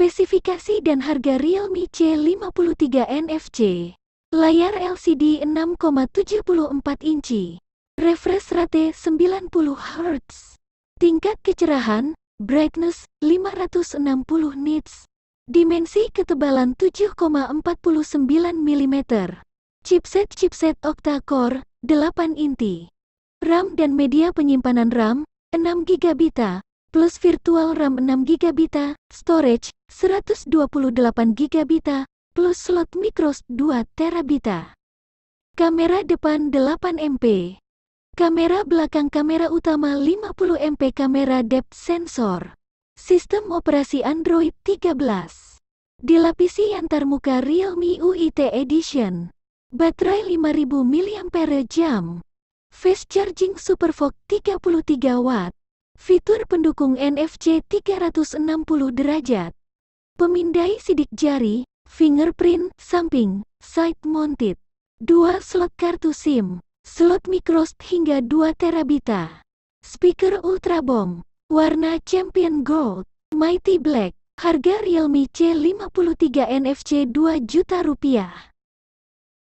Spesifikasi dan harga Realme C53 NFC. Layar LCD 6,74 inci. Refresh rate 90 Hz. Tingkat kecerahan, brightness 560 nits. Dimensi ketebalan 7,49 mm. Chipset-chipset octa-core 8 inti. RAM dan media penyimpanan RAM 6 GB plus virtual RAM 6 GB, storage 128 GB plus slot micros 2 terabita. Kamera depan 8 MP. Kamera belakang kamera utama 50 MP kamera depth sensor. Sistem operasi Android 13. Dilapisi antarmuka muka Realme UIT Edition. Baterai 5000 mAh. Fast charging SuperVOOC 33 watt. Fitur pendukung NFC 360 derajat. Pemindai sidik jari, fingerprint, samping, side mounted. dua slot kartu SIM, slot microSD hingga 2 terabita. Speaker Ultra Bomb, warna Champion Gold, Mighty Black, harga Realme C53 NFC 2 juta rupiah.